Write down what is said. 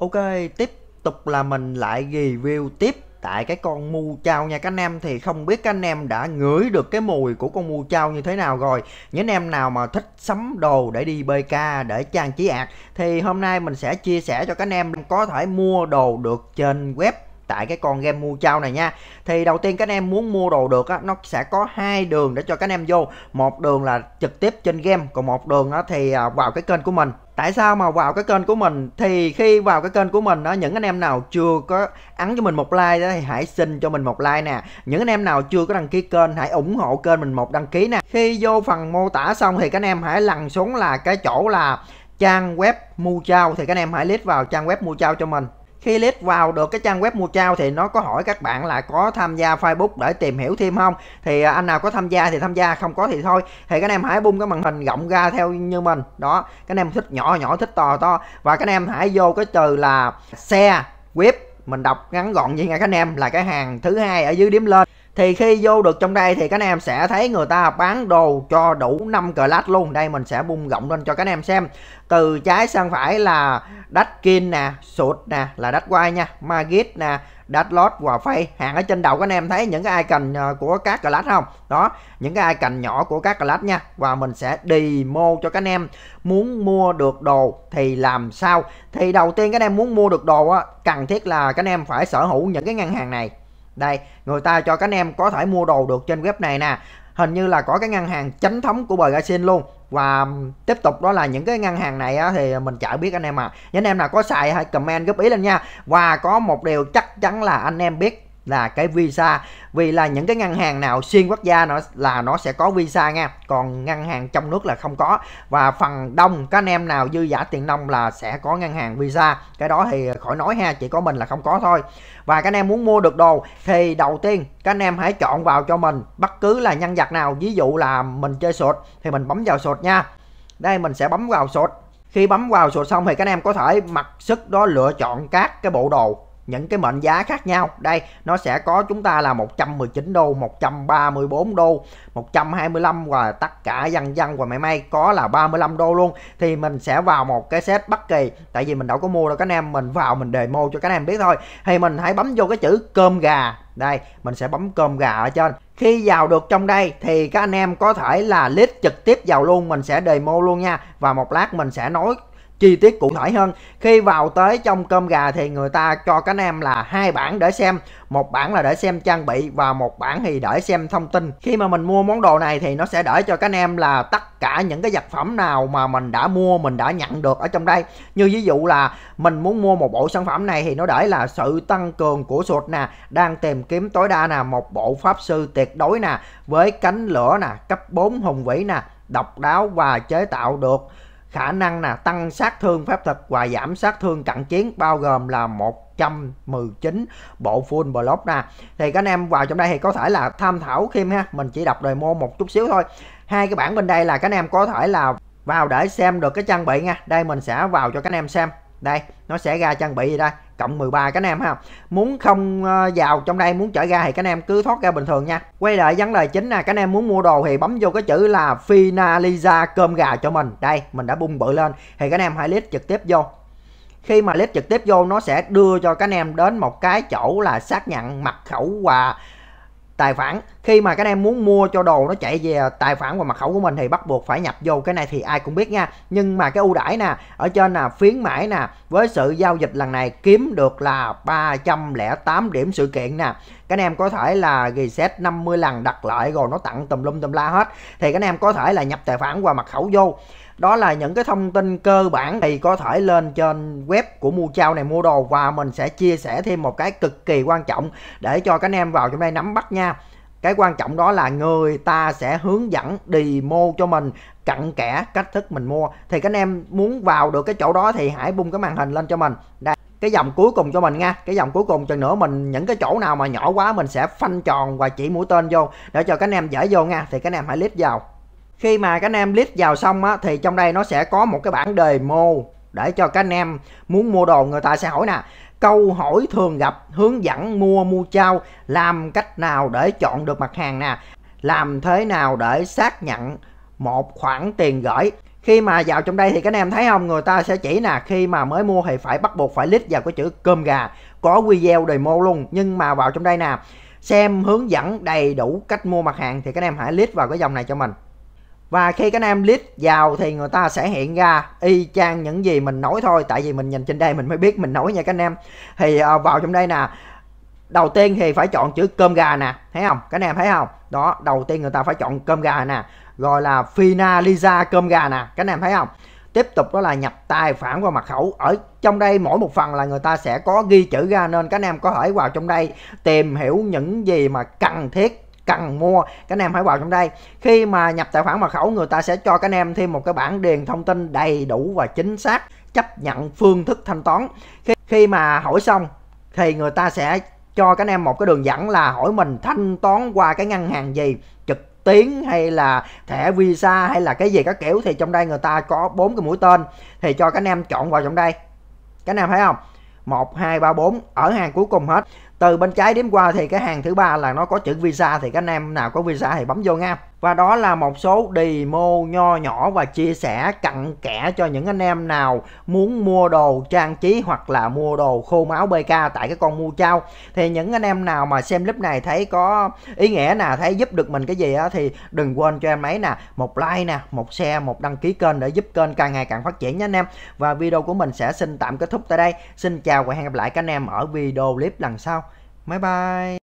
Ok, tiếp tục là mình lại review tiếp tại cái con mu chao nha các anh em thì không biết các anh em đã ngửi được cái mùi của con mu chao như thế nào rồi những anh em nào mà thích sắm đồ để đi bk để trang trí ạt thì hôm nay mình sẽ chia sẻ cho các anh em có thể mua đồ được trên web tại cái con game mua trao này nha thì đầu tiên các anh em muốn mua đồ được á nó sẽ có hai đường để cho các anh em vô một đường là trực tiếp trên game còn một đường á thì à, vào cái kênh của mình tại sao mà vào cái kênh của mình thì khi vào cái kênh của mình đó những anh em nào chưa có ấn cho mình một like thì hãy xin cho mình một like nè những anh em nào chưa có đăng ký kênh hãy ủng hộ kênh mình một đăng ký nè khi vô phần mô tả xong thì các anh em hãy lằn xuống là cái chỗ là trang web mua trao thì các anh em hãy click vào trang web mua trao cho mình khi lead vào được cái trang web mua trao thì nó có hỏi các bạn là có tham gia Facebook để tìm hiểu thêm không thì à, anh nào có tham gia thì tham gia không có thì thôi thì các anh em hãy bung cái màn hình rộng ra theo như mình đó các anh em thích nhỏ nhỏ thích to to và các anh em hãy vô cái từ là xe web mình đọc ngắn gọn vậy nha các anh em là cái hàng thứ hai ở dưới điểm lên thì khi vô được trong đây thì các anh em sẽ thấy người ta bán đồ cho đủ 5 lát luôn đây mình sẽ bung rộng lên cho các anh em xem từ trái sang phải là Dashkin nè sụt nè là Dash quay nha Magic nè lót và Phay hàng ở trên đầu các anh em thấy những cái icon ờ, của các class không đó những cái icon nhỏ của các class nha và mình sẽ demo cho các anh em muốn mua được đồ thì làm sao thì đầu tiên các anh em muốn mua được đồ á, cần thiết là các anh em phải sở hữu những cái ngân hàng này đây người ta cho các anh em có thể mua đồ được trên web này nè hình như là có cái ngân hàng chính thống của Bergasin luôn và tiếp tục đó là những cái ngân hàng này á, thì mình chả biết anh em à những anh em nào có xài hãy comment góp ý lên nha và có một điều chắc chắn là anh em biết là cái visa vì là những cái ngân hàng nào xuyên quốc gia nó là nó sẽ có visa nha còn ngân hàng trong nước là không có và phần đông các anh em nào dư giả tiền nông là sẽ có ngân hàng visa cái đó thì khỏi nói ha chỉ có mình là không có thôi và các anh em muốn mua được đồ thì đầu tiên các anh em hãy chọn vào cho mình bất cứ là nhân vật nào ví dụ là mình chơi sột thì mình bấm vào sột nha đây mình sẽ bấm vào sột khi bấm vào sột xong thì các anh em có thể mặc sức đó lựa chọn các cái bộ đồ những cái mệnh giá khác nhau đây nó sẽ có chúng ta là 119 đô 134 đô 125 và tất cả dân dân và mẹ may có là 35 đô luôn thì mình sẽ vào một cái set bất kỳ tại vì mình đâu có mua đâu các anh em mình vào mình demo cho các anh em biết thôi thì mình hãy bấm vô cái chữ cơm gà đây mình sẽ bấm cơm gà ở trên khi vào được trong đây thì các anh em có thể là list trực tiếp vào luôn mình sẽ demo luôn nha và một lát mình sẽ nói chi tiết cụ thể hơn khi vào tới trong cơm gà thì người ta cho các anh em là hai bản để xem một bản là để xem trang bị và một bản thì để xem thông tin khi mà mình mua món đồ này thì nó sẽ để cho các anh em là tất cả những cái vật phẩm nào mà mình đã mua mình đã nhận được ở trong đây như ví dụ là mình muốn mua một bộ sản phẩm này thì nó để là sự tăng cường của sụt nè đang tìm kiếm tối đa nè một bộ pháp sư tuyệt đối nè với cánh lửa nè cấp 4 hùng vĩ nè độc đáo và chế tạo được khả năng là tăng sát thương phép thuật và giảm sát thương cận chiến bao gồm là 119 bộ full block nè thì các anh em vào trong đây thì có thể là tham khảo thêm ha mình chỉ đọc demo một chút xíu thôi hai cái bảng bên đây là các anh em có thể là vào để xem được cái trang bị nha đây mình sẽ vào cho các anh em xem đây nó sẽ ra trang bị gì đây cộng 13 các anh em ha muốn không ờ, vào trong đây muốn trở ra thì các anh em cứ thoát ra bình thường nha quay lại vấn đề chính là các anh em muốn mua đồ thì bấm vô cái chữ là finaliza cơm gà cho mình đây mình đã bung bự lên thì các anh em hãy click trực tiếp vô khi mà click trực tiếp vô nó sẽ đưa cho các anh em đến một cái chỗ là xác nhận mật khẩu và tài khoản khi mà các em muốn mua cho đồ nó chạy về tài khoản và mật khẩu của mình thì bắt buộc phải nhập vô cái này thì ai cũng biết nha nhưng mà cái ưu đãi nè ở trên là phiến mãi nè với sự giao dịch lần này kiếm được là 308 điểm sự kiện nè các anh em có thể là reset 50 lần đặt lại rồi nó tặng tùm lum tùm la hết thì các anh em có thể là nhập tài khoản qua mật khẩu vô đó là những cái thông tin cơ bản thì có thể lên trên web của mua trao này mua đồ và mình sẽ chia sẻ thêm một cái cực kỳ quan trọng để cho các anh em vào trong đây nắm bắt nha cái quan trọng đó là người ta sẽ hướng dẫn demo cho mình cặn kẽ cách thức mình mua thì các anh em muốn vào được cái chỗ đó thì hãy bung cái màn hình lên cho mình đây cái dòng cuối cùng cho mình nha cái dòng cuối cùng chừng nữa mình những cái chỗ nào mà nhỏ quá mình sẽ phanh tròn và chỉ mũi tên vô để cho các anh em dễ vô nha thì các anh em hãy list vào khi mà các anh em list vào xong á thì trong đây nó sẽ có một cái bảng demo để cho các anh em muốn mua đồ người ta sẽ hỏi nè câu hỏi thường gặp hướng dẫn mua mua trao làm cách nào để chọn được mặt hàng nè làm thế nào để xác nhận một khoản tiền gửi khi mà vào trong đây thì các anh em thấy không người ta sẽ chỉ nè khi mà mới mua thì phải bắt buộc phải lít vào cái chữ cơm gà có video demo luôn nhưng mà vào trong đây nè xem hướng dẫn đầy đủ cách mua mặt hàng thì các anh em hãy lít vào cái dòng này cho mình và khi các anh em list vào thì người ta sẽ hiện ra y chang những gì mình nói thôi tại vì mình nhìn trên đây mình mới biết mình nói nha các anh em thì à, vào trong đây nè đầu tiên thì phải chọn chữ cơm gà nè thấy không các anh em thấy không đó đầu tiên người ta phải chọn cơm gà nè rồi là finaliza cơm gà nè các anh em thấy không tiếp tục đó là nhập tài khoản và mật khẩu ở trong đây mỗi một phần là người ta sẽ có ghi chữ ra nên các anh em có thể vào trong đây tìm hiểu những gì mà cần thiết cần mua các anh em hãy vào trong đây khi mà nhập tài khoản mật khẩu người ta sẽ cho các anh em thêm một cái bảng điền thông tin đầy đủ và chính xác chấp nhận phương thức thanh toán khi, khi mà hỏi xong thì người ta sẽ cho các anh em một cái đường dẫn là hỏi mình thanh toán qua cái ngân hàng gì trực tuyến hay là thẻ visa hay là cái gì các kiểu thì trong đây người ta có bốn cái mũi tên thì cho các anh em chọn vào trong đây các anh em thấy không 1, 2, 3, 4 ở hàng cuối cùng hết từ bên trái đếm qua thì cái hàng thứ ba là nó có chữ visa thì các anh em nào có visa thì bấm vô nha và đó là một số demo nho nhỏ và chia sẻ cặn kẽ cho những anh em nào muốn mua đồ trang trí hoặc là mua đồ khô máu BK tại cái con mu trao thì những anh em nào mà xem clip này thấy có ý nghĩa nào thấy giúp được mình cái gì á thì đừng quên cho em ấy nè một like nè một share một đăng ký kênh để giúp kênh càng ngày càng phát triển nha anh em và video của mình sẽ xin tạm kết thúc tại đây xin chào và hẹn gặp lại các anh em ở video clip lần sau bye bye